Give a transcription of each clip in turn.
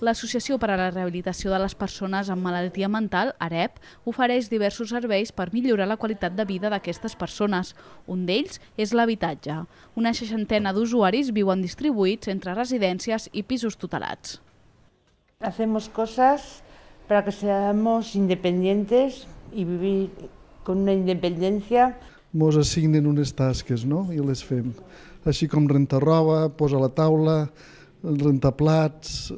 l'Associació per a la Rehabilitació de les Persones amb Malaltia Mental, AREP, ofereix diversos serveis per millorar la qualitat de vida d'aquestes persones. Un d'ells és l'habitatge. Una seixantena d'usuaris viuen distribuïts entre residències i pisos tutelats. Hacemos cosas para que seamos independientes y vivir con una independencia. Ens assignen unes tasques no? i les fem, així com rentar roba, posar la taula, rentar plats,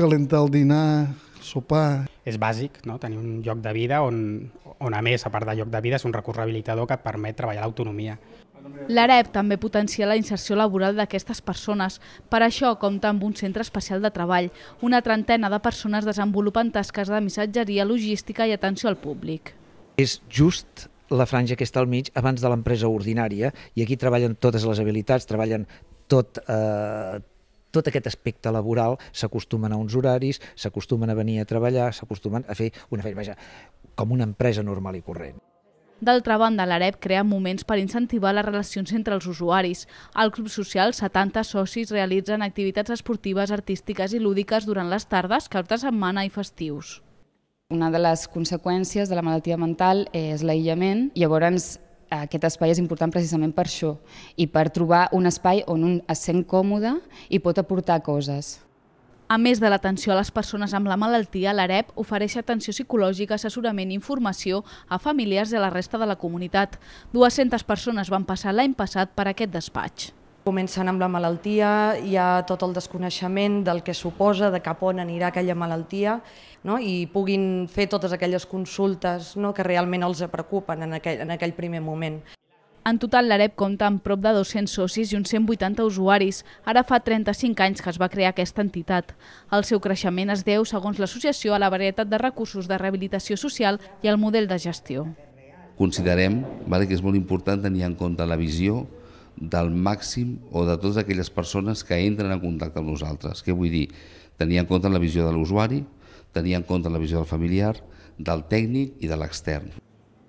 calentar el dinar, sopar... És bàsic no? tenir un lloc de vida on, on, a més, a part de lloc de vida, és un recurs rehabilitador que et permet treballar l'autonomia. L'AREP també potencia la inserció laboral d'aquestes persones. Per això compta amb un centre especial de treball. Una trentena de persones desenvolupen tasques de missatgeria, logística i atenció al públic. És just la franja que està al mig abans de l'empresa ordinària i aquí treballen totes les habilitats, treballen tot, eh, tot aquest aspecte laboral s'acostumen a uns horaris, s'acostumen a venir a treballar, s'acostumen a fer una feina, vaja, com una empresa normal i corrent. D'altra banda, l'AREP crea moments per incentivar les relacions entre els usuaris. Al Club Social, 70 socis realitzen activitats esportives, artístiques i lúdiques durant les tardes, cap de setmana i festius. Una de les conseqüències de la malaltia mental és l'aïllament. Llavors, aquest espai és important precisament per això i per trobar un espai on un es sent còmode i pot aportar coses. A més de l'atenció a les persones amb la malaltia, l'AREP ofereix atenció psicològica, assessorament i informació a familiars i a la resta de la comunitat. 200 persones van passar l'any passat per aquest despatx. Comencen amb la malaltia, hi ha tot el desconeixement del que suposa, de cap on anirà aquella malaltia, no? i puguin fer totes aquelles consultes no? que realment els preocupen en aquell, en aquell primer moment. En total, l'AREP compta amb prop de 200 socis i uns 180 usuaris. Ara fa 35 anys que es va crear aquesta entitat. El seu creixement es deu, segons l'associació, a la varietat de recursos de rehabilitació social i al model de gestió. Considerem vale, que és molt important tenir en compte la visió del màxim o de totes aquelles persones que entren en contacte amb nosaltres. Què vull dir? Tenir en compte la visió de l'usuari, tenir en compte la visió del familiar, del tècnic i de l'extern.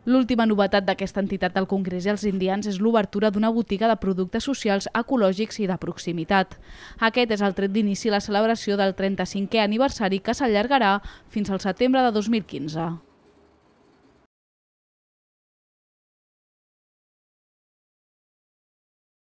L'última novetat d'aquesta entitat del Congrés i els Indians és l'obertura d'una botiga de productes socials, ecològics i de proximitat. Aquest és el tret d'inici la celebració del 35è aniversari que s'allargarà fins al setembre de 2015.